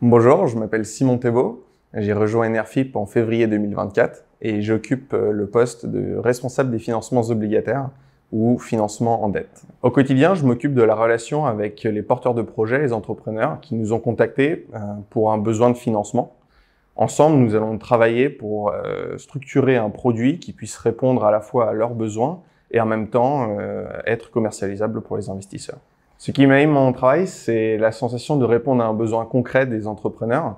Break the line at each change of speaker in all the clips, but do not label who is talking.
Bonjour, je m'appelle Simon Thébault. J'ai rejoint Enerfip en février 2024 et j'occupe euh, le poste de responsable des financements obligataires ou financement en dette. Au quotidien, je m'occupe de la relation avec les porteurs de projets, les entrepreneurs qui nous ont contactés euh, pour un besoin de financement. Ensemble, nous allons travailler pour euh, structurer un produit qui puisse répondre à la fois à leurs besoins et en même temps être commercialisable pour les investisseurs. Ce qui dans mon travail, c'est la sensation de répondre à un besoin concret des entrepreneurs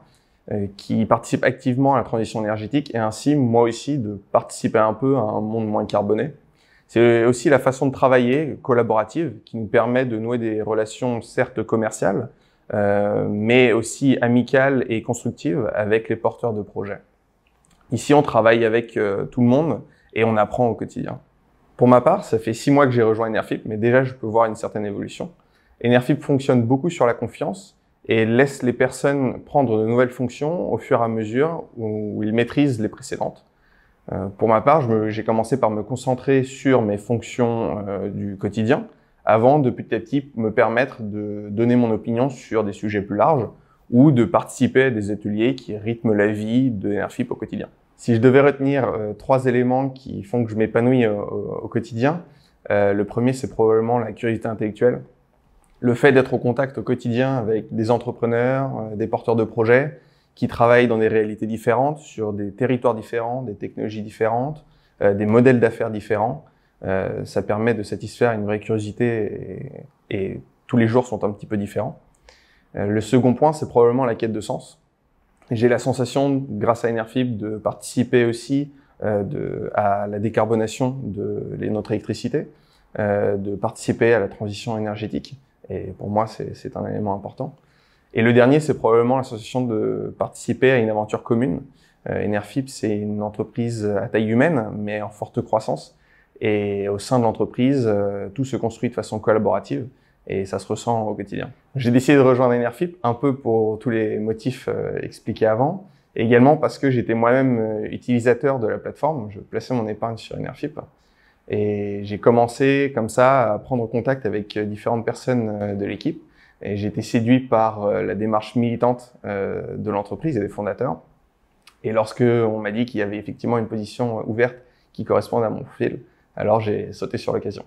euh, qui participent activement à la transition énergétique et ainsi, moi aussi, de participer un peu à un monde moins carboné. C'est aussi la façon de travailler collaborative qui nous permet de nouer des relations certes commerciales, euh, mais aussi amicales et constructives avec les porteurs de projets. Ici, on travaille avec euh, tout le monde et on apprend au quotidien. Pour ma part, ça fait six mois que j'ai rejoint Enerfip, mais déjà je peux voir une certaine évolution. Enerfip fonctionne beaucoup sur la confiance et laisse les personnes prendre de nouvelles fonctions au fur et à mesure où ils maîtrisent les précédentes. Euh, pour ma part, j'ai commencé par me concentrer sur mes fonctions euh, du quotidien avant de petit à petit me permettre de donner mon opinion sur des sujets plus larges ou de participer à des ateliers qui rythment la vie de au quotidien. Si je devais retenir euh, trois éléments qui font que je m'épanouis au quotidien, le premier c'est probablement la curiosité intellectuelle le fait d'être au contact au quotidien avec des entrepreneurs, euh, des porteurs de projets qui travaillent dans des réalités différentes, sur des territoires différents, des technologies différentes, euh, des modèles d'affaires différents, euh, ça permet de satisfaire une vraie curiosité et, tous les jours sont un petit peu différents. le second point, c'est probablement la quête de sens. J'ai la sensation, grâce à Enerfib, de participer aussi de, à la décarbonation de notre électricité, de participer à la transition énergétique. Et pour moi, c'est un élément important. Et le dernier, c'est probablement l'association de participer à une aventure commune. Euh, Enerfip, c'est une entreprise à taille humaine, mais en forte croissance. Et au sein de l'entreprise, euh, tout se construit de façon collaborative et ça se ressent au quotidien. J'ai décidé de rejoindre Enerfip un peu pour tous les motifs euh, expliqués avant, également parce que j'étais moi-même utilisateur de la plateforme. Je plaçais mon épargne sur Enerfip et j'ai commencé comme ça à prendre contact avec euh, différentes personnes euh, de l'équipe. Et j'ai été séduit par euh, la démarche militante de l'entreprise et des fondateurs. Et lorsque on m'a dit qu'il y avait effectivement une position ouverte qui correspond à mon profil, alors j'ai sauté sur l'occasion.